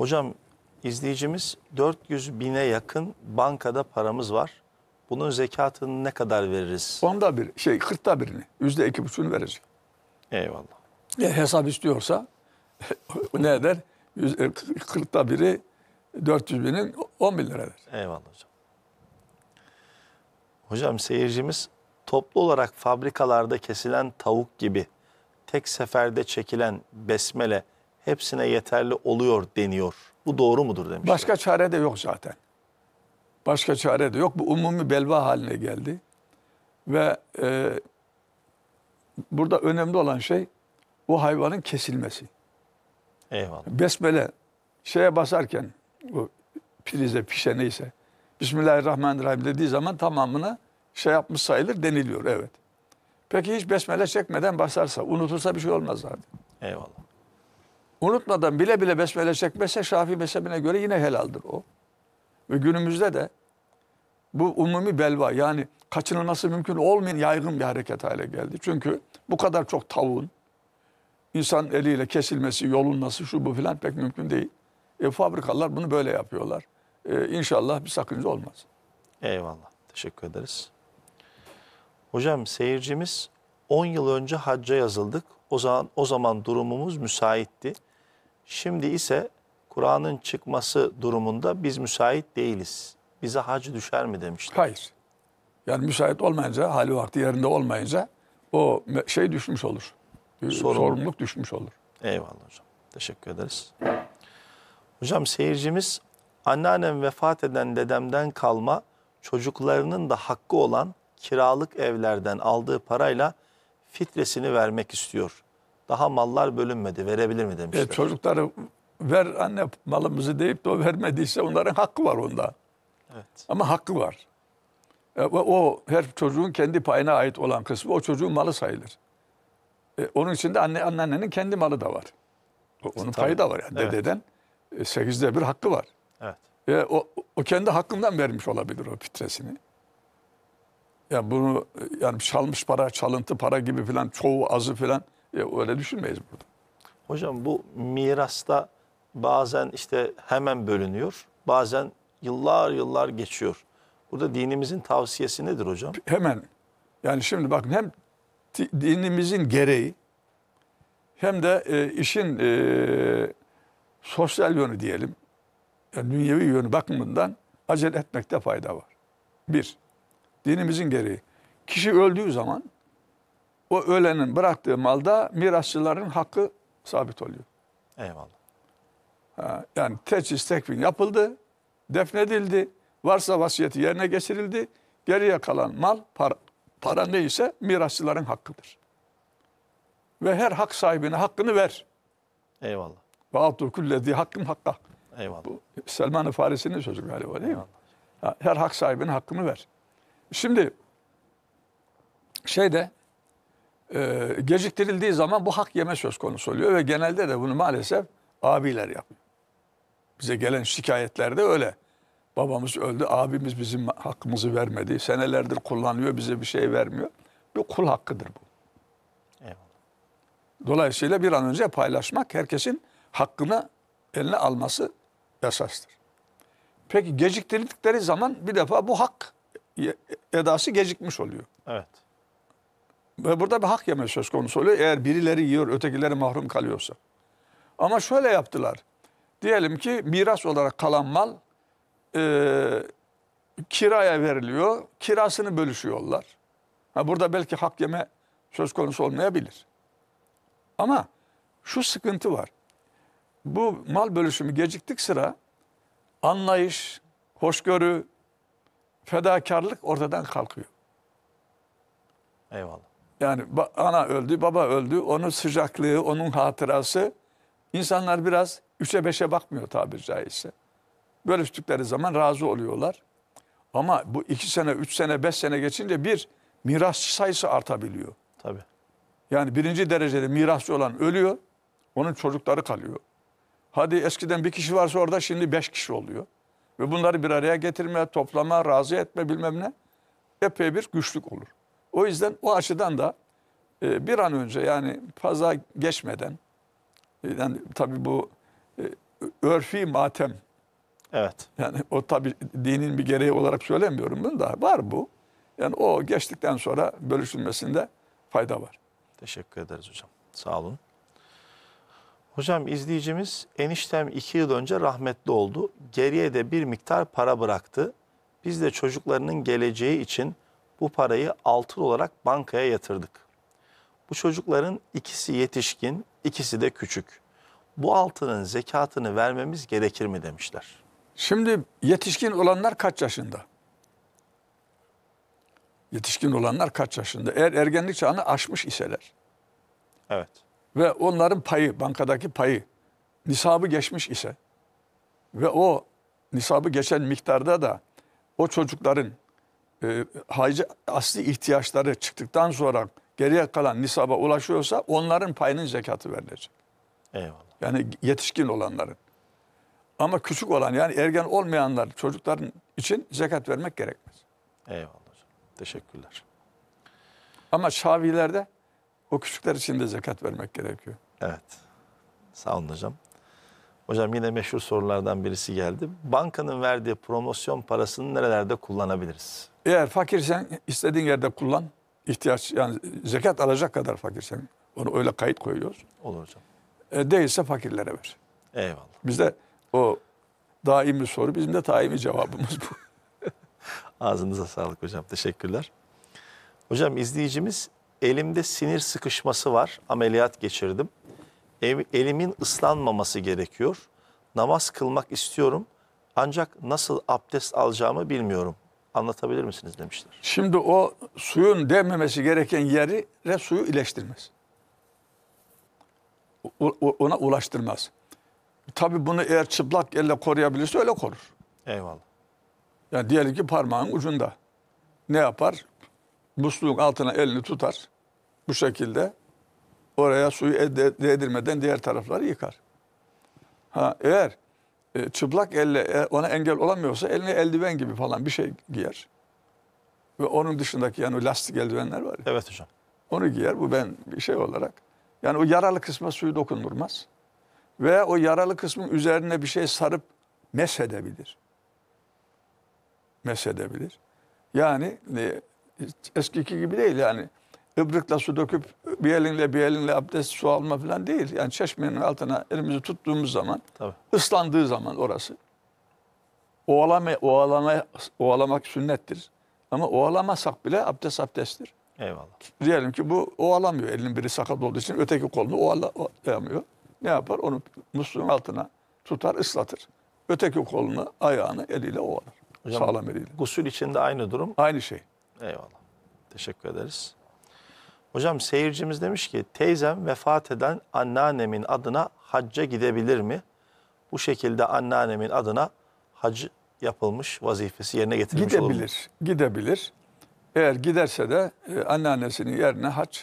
Hocam izleyicimiz 400 bine yakın bankada paramız var. Bunun zekatını ne kadar veririz? Onda bir şey kırkta birini yüzde iki buçuğunu veririz. Eyvallah. Eğer hesap istiyorsa ne eder? E, kırkta biri 400 binin 10 bin lira eder. Eyvallah hocam. Hocam seyircimiz toplu olarak fabrikalarda kesilen tavuk gibi tek seferde çekilen besmele hepsine yeterli oluyor deniyor. Bu doğru mudur demiş. Başka çare de yok zaten. Başka çare de yok. Bu umumi belva haline geldi. Ve e, burada önemli olan şey bu hayvanın kesilmesi. Eyvallah. Besmele şeye basarken bu prize pişe neyse Bismillahirrahmanirrahim dediği zaman tamamına şey yapmış sayılır deniliyor evet. Peki hiç besmele çekmeden basarsa unutursa bir şey olmaz zaten. Eyvallah unutmadan bile bile besmele çekmezse Şafii mezhebine göre yine helaldir o. Ve günümüzde de bu umumi belva yani kaçınılması mümkün olmayan yaygın bir hareket hale geldi. Çünkü bu kadar çok tavuğun insan eliyle kesilmesi, yolunması şu bu filan pek mümkün değil. E, fabrikalar bunu böyle yapıyorlar. E, inşallah bir sakınca olmaz. Eyvallah. Teşekkür ederiz. Hocam seyircimiz 10 yıl önce hacca yazıldık. O zaman o zaman durumumuz müsaitti. Şimdi ise Kur'an'ın çıkması durumunda biz müsait değiliz. Bize hac düşer mi demişler. Hayır. Yani müsait olmayınca, hali vakti yerinde olmayınca o şey düşmüş olur. Sorumluluk, Sorumluluk düşmüş olur. Eyvallah hocam. Teşekkür ederiz. Hocam seyircimiz anneannem vefat eden dedemden kalma çocuklarının da hakkı olan kiralık evlerden aldığı parayla fitresini vermek istiyor daha mallar bölünmedi verebilir mi demişler. E, çocukları ver anne malımızı deyip de o vermediyse onların hakkı var onda. Evet. Ama hakkı var. E, o her çocuğun kendi payına ait olan kısmı o çocuğun malı sayılır. E, onun içinde anne, anneannenin kendi malı da var. onun Tabii. payı da var yani evet. dededen. E, sekizde bir hakkı var. Evet. E, o, o kendi hakkından vermiş olabilir o fitresini. Ya yani bunu e, yani çalmış para, çalıntı para gibi filan çoğu azı filan ya öyle düşünmeyiz burada. Hocam bu mirasta bazen işte hemen bölünüyor, bazen yıllar yıllar geçiyor. Burada dinimizin tavsiyesi nedir hocam? Hemen. Yani şimdi bakın hem dinimizin gereği hem de e, işin e, sosyal yönü diyelim, yani dünyevi yönü bakımından acele etmekte fayda var. Bir, dinimizin gereği. Kişi öldüğü zaman o ölenin bıraktığı malda mirasçıların hakkı sabit oluyor. Eyvallah. Ha, yani teçhiz tekvin yapıldı, defnedildi, varsa vasiyeti yerine geçirildi. Geriye kalan mal, para, para neyse mirasçıların hakkıdır. Ve her hak sahibine hakkını ver. Eyvallah. Ve abdur kullezi hakkın hakka. Eyvallah. Bu Selman-ı Farisi'nin sözü galiba değil Eyvallah. mi? Ha, her hak sahibine hakkını ver. Şimdi şeyde e, geciktirildiği zaman bu hak yeme söz konusu oluyor ve genelde de bunu maalesef abiler yapıyor. Bize gelen şikayetlerde öyle. Babamız öldü, abimiz bizim hakkımızı vermedi. Senelerdir kullanıyor, bize bir şey vermiyor. Bir kul hakkıdır bu. Dolayısıyla bir an önce paylaşmak herkesin hakkını eline alması esastır. Peki geciktirdikleri zaman bir defa bu hak edası gecikmiş oluyor. Evet. Burada bir hak yeme söz konusu oluyor. Eğer birileri yiyor ötekileri mahrum kalıyorsa. Ama şöyle yaptılar. Diyelim ki miras olarak kalan mal e, kiraya veriliyor. Kirasını bölüşüyorlar. Ha, burada belki hak yeme söz konusu olmayabilir. Ama şu sıkıntı var. Bu mal bölüşümü geciktik sıra anlayış, hoşgörü, fedakarlık ortadan kalkıyor. Eyvallah. Yani ana öldü, baba öldü. Onun sıcaklığı, onun hatırası. insanlar biraz üçe beşe bakmıyor tabiri caizse. Bölüştükleri zaman razı oluyorlar. Ama bu iki sene, üç sene, beş sene geçince bir miras sayısı artabiliyor. Tabii. Yani birinci derecede mirasçı olan ölüyor. Onun çocukları kalıyor. Hadi eskiden bir kişi varsa orada şimdi beş kişi oluyor. Ve bunları bir araya getirme, toplama, razı etme bilmem ne epey bir güçlük olur. O yüzden o açıdan da e, bir an önce yani paza geçmeden e, yani tabi bu e, örfi matem Evet. Yani o tabi dinin bir gereği olarak söylemiyorum bunu da var bu. Yani o geçtikten sonra bölüşülmesinde fayda var. Teşekkür ederiz hocam. Sağ olun. Hocam izleyicimiz eniştem iki yıl önce rahmetli oldu. Geriye de bir miktar para bıraktı. Biz de çocuklarının geleceği için bu parayı altın olarak bankaya yatırdık. Bu çocukların ikisi yetişkin, ikisi de küçük. Bu altının zekatını vermemiz gerekir mi demişler. Şimdi yetişkin olanlar kaç yaşında? Yetişkin olanlar kaç yaşında? Eğer ergenlik çağını aşmış iseler. Evet. Ve onların payı, bankadaki payı nisabı geçmiş ise ve o nisabı geçen miktarda da o çocukların e, ee, hacı asli ihtiyaçları çıktıktan sonra geriye kalan nisaba ulaşıyorsa onların payının zekatı verilecek. Eyvallah. Yani yetişkin olanların. Ama küçük olan yani ergen olmayanlar çocukların için zekat vermek gerekmez. Eyvallah hocam. Teşekkürler. Ama şavilerde o küçükler için de zekat vermek gerekiyor. Evet. Sağ olun hocam. Hocam yine meşhur sorulardan birisi geldi. Bankanın verdiği promosyon parasını nerelerde kullanabiliriz? Eğer fakirsen istediğin yerde kullan. İhtiyaç yani zekat alacak kadar fakirsen. Onu öyle kayıt koyuyoruz. Olur hocam. E, değilse fakirlere ver. Eyvallah. Bizde o daimi soru bizim de daimi cevabımız bu. Ağzınıza sağlık hocam. Teşekkürler. Hocam izleyicimiz elimde sinir sıkışması var. Ameliyat geçirdim. Ev, elimin ıslanmaması gerekiyor. Namaz kılmak istiyorum ancak nasıl abdest alacağımı bilmiyorum. Anlatabilir misiniz demişler. Şimdi o suyun değmemesi gereken yeri re suyu iyileştirmez. Ona ulaştırmaz. Tabi bunu eğer çıplak elle koruyabilirse öyle korur. Eyvallah. Yani diyelim ki parmağın ucunda. Ne yapar? Musluğun altına elini tutar. Bu şekilde oraya suyu değdirmeden diğer tarafları yıkar. Ha, eğer e, çıplak elle e, ona engel olamıyorsa eline eldiven gibi falan bir şey giyer. Ve onun dışındaki yani lastik eldivenler var ya. Evet hocam. Onu giyer bu ben bir şey olarak. Yani o yaralı kısma suyu dokundurmaz. ve o yaralı kısmın üzerine bir şey sarıp meshedebilir. Meshedebilir. Yani e, eskiki gibi değil yani ıbrıkla su döküp bir elinle bir elinle abdest su alma falan değil. Yani çeşmenin altına elimizi tuttuğumuz zaman Tabii. ıslandığı zaman orası oğalama, oğalama, oğalamak sünnettir. Ama oğalamasak bile abdest abdesttir. Eyvallah. Diyelim ki bu oğalamıyor. Elinin biri sakat olduğu için öteki kolunu oğalamıyor. Ne yapar? Onu musluğun altına tutar ıslatır. Öteki kolunu ayağını eliyle ovalar. Hocam, Sağlam eliyle. Gusül içinde aynı durum. Aynı şey. Eyvallah. Teşekkür ederiz. Hocam seyircimiz demiş ki teyzem vefat eden anneannemin adına hacca gidebilir mi? Bu şekilde anneannemin adına hac yapılmış vazifesi yerine getirilmiş olur Gidebilir, gidebilir. Eğer giderse de e, anneannesinin yerine hac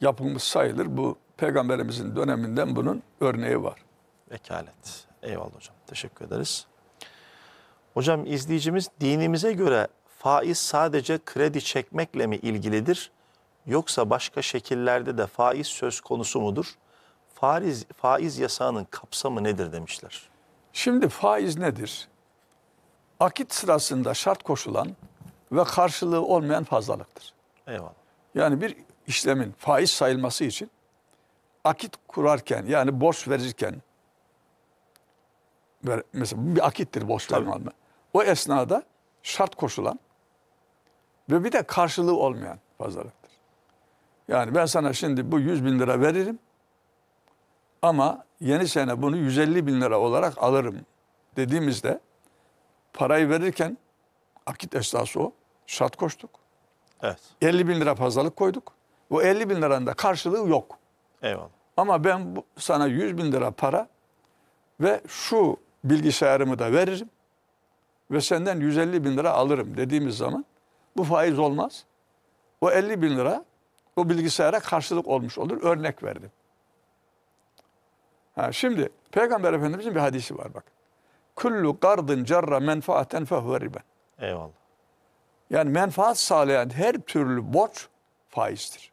yapılmış sayılır. Bu peygamberimizin döneminden bunun örneği var. Vekalet. Eyvallah hocam. Teşekkür ederiz. Hocam izleyicimiz dinimize göre faiz sadece kredi çekmekle mi ilgilidir? yoksa başka şekillerde de faiz söz konusu mudur? Faiz, faiz yasağının kapsamı nedir demişler. Şimdi faiz nedir? Akit sırasında şart koşulan ve karşılığı olmayan fazlalıktır. Eyvallah. Yani bir işlemin faiz sayılması için akit kurarken yani borç verirken mesela bir akittir borç verme O esnada şart koşulan ve bir de karşılığı olmayan fazlalık. Yani ben sana şimdi bu 100 bin lira veririm ama yeni sene bunu 150 bin lira olarak alırım dediğimizde parayı verirken akit esnası o şart koştuk. Evet. 50 bin lira fazlalık koyduk. Bu 50 bin liranın da karşılığı yok. Eyvallah. Ama ben bu, sana 100 bin lira para ve şu bilgisayarımı da veririm ve senden 150 bin lira alırım dediğimiz zaman bu faiz olmaz. O 50 bin lira bu bilgisayara karşılık olmuş olur. Örnek verdim. Ha, şimdi Peygamber Efendimiz'in bir hadisi var bak. Kullu gardın cerra menfaaten fehuve riben. Eyvallah. Yani menfaat sağlayan her türlü borç faizdir.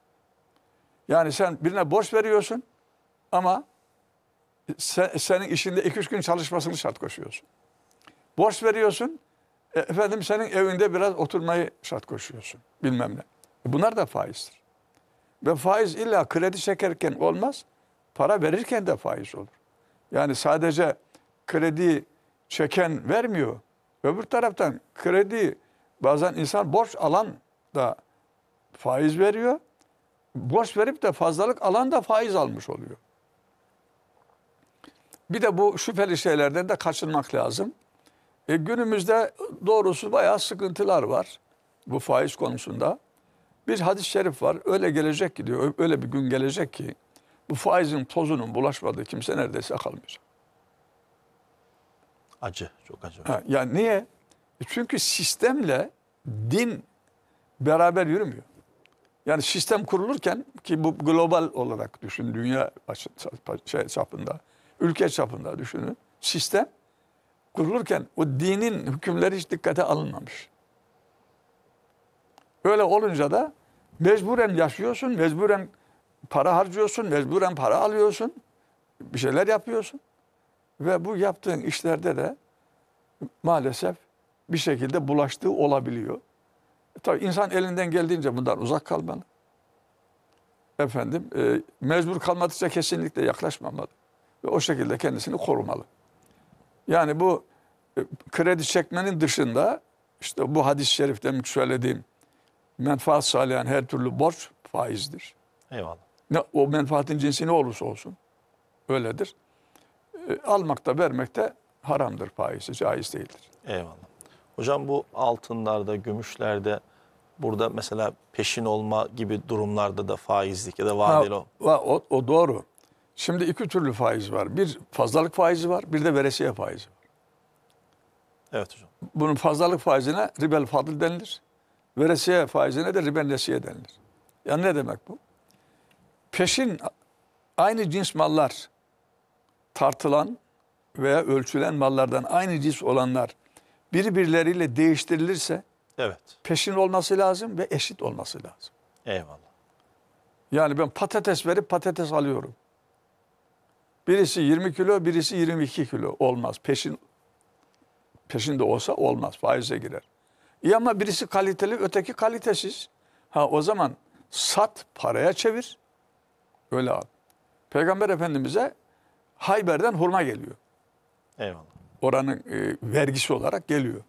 Yani sen birine borç veriyorsun ama sen, senin işinde iki üç gün çalışmasını şart koşuyorsun. Borç veriyorsun, e, efendim senin evinde biraz oturmayı şart koşuyorsun bilmem ne. E, bunlar da faizdir. Ve faiz illa kredi çekerken olmaz. Para verirken de faiz olur. Yani sadece kredi çeken vermiyor. Öbür taraftan kredi bazen insan borç alan da faiz veriyor. Borç verip de fazlalık alan da faiz almış oluyor. Bir de bu şüpheli şeylerden de kaçınmak lazım. E, günümüzde doğrusu bayağı sıkıntılar var bu faiz konusunda. Bir hadis-i şerif var. Öyle gelecek ki diyor. Öyle bir gün gelecek ki bu faizin tozunun bulaşmadığı kimse neredeyse kalmayacak. Acı. Çok acı. Ha, yani niye? E çünkü sistemle din beraber yürümüyor. Yani sistem kurulurken ki bu global olarak düşün dünya şey çapında, ülke çapında düşünün. Sistem kurulurken o dinin hükümleri hiç dikkate alınmamış. Öyle olunca da Mecburen yaşıyorsun, mecburen para harcıyorsun, mecburen para alıyorsun. Bir şeyler yapıyorsun. Ve bu yaptığın işlerde de maalesef bir şekilde bulaştığı olabiliyor. E tabii insan elinden geldiğince bundan uzak kalmalı. Efendim e, mecbur kalmadıkça kesinlikle yaklaşmamalı. Ve o şekilde kendisini korumalı. Yani bu e, kredi çekmenin dışında işte bu hadis-i şerifte söylediğim menfaat sağlayan her türlü borç faizdir. Eyvallah. Ne, o menfaatin cinsi ne olursa olsun öyledir. E, almak da haramdır faizi, caiz değildir. Eyvallah. Hocam bu altınlarda, gümüşlerde burada mesela peşin olma gibi durumlarda da faizlik ya da vadeli ha, o. o. O doğru. Şimdi iki türlü faiz var. Bir fazlalık faizi var, bir de veresiye faizi var. Evet hocam. Bunun fazlalık faizine ribel fadıl denilir. Veresiye faizine de riben nesiye denilir. Yani ne demek bu? Peşin aynı cins mallar tartılan veya ölçülen mallardan aynı cins olanlar birbirleriyle değiştirilirse evet. peşin olması lazım ve eşit olması lazım. Eyvallah. Yani ben patates verip patates alıyorum. Birisi 20 kilo, birisi 22 kilo olmaz. Peşin peşinde olsa olmaz. Faize girer. İyi ama birisi kaliteli öteki kalitesiz. Ha o zaman sat paraya çevir. Öyle al. Peygamber Efendimiz'e Hayber'den hurma geliyor. Eyvallah. Oranın e, vergisi olarak geliyor.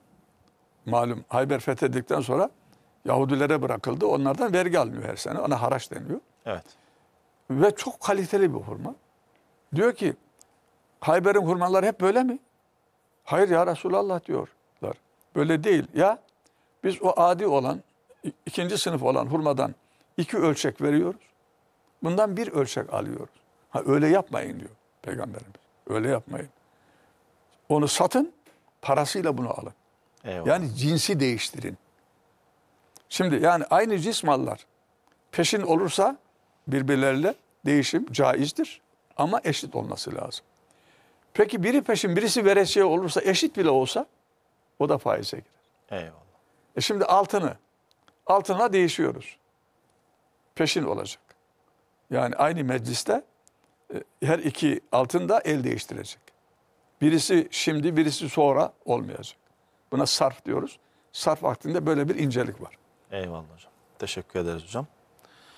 Malum Hayber fethedildikten sonra Yahudilere bırakıldı. Onlardan vergi alınıyor her sene. Ona haraç deniyor. Evet. Ve çok kaliteli bir hurma. Diyor ki Hayber'in hurmaları hep böyle mi? Hayır ya Resulallah diyorlar. Böyle değil. Ya biz o adi olan, ikinci sınıf olan hurmadan iki ölçek veriyoruz. Bundan bir ölçek alıyoruz. Ha öyle yapmayın diyor peygamberimiz. Öyle yapmayın. Onu satın, parasıyla bunu alın. Eyvallah. Yani cinsi değiştirin. Şimdi yani aynı cins peşin olursa birbirleriyle değişim caizdir. Ama eşit olması lazım. Peki biri peşin birisi veresiye olursa eşit bile olsa o da faize girer. Eyvallah. E şimdi altını, altına değişiyoruz. Peşin olacak. Yani aynı mecliste e, her iki altın da el değiştirecek. Birisi şimdi, birisi sonra olmayacak. Buna sarf diyoruz. Sarf vaktinde böyle bir incelik var. Eyvallah hocam. Teşekkür ederiz hocam.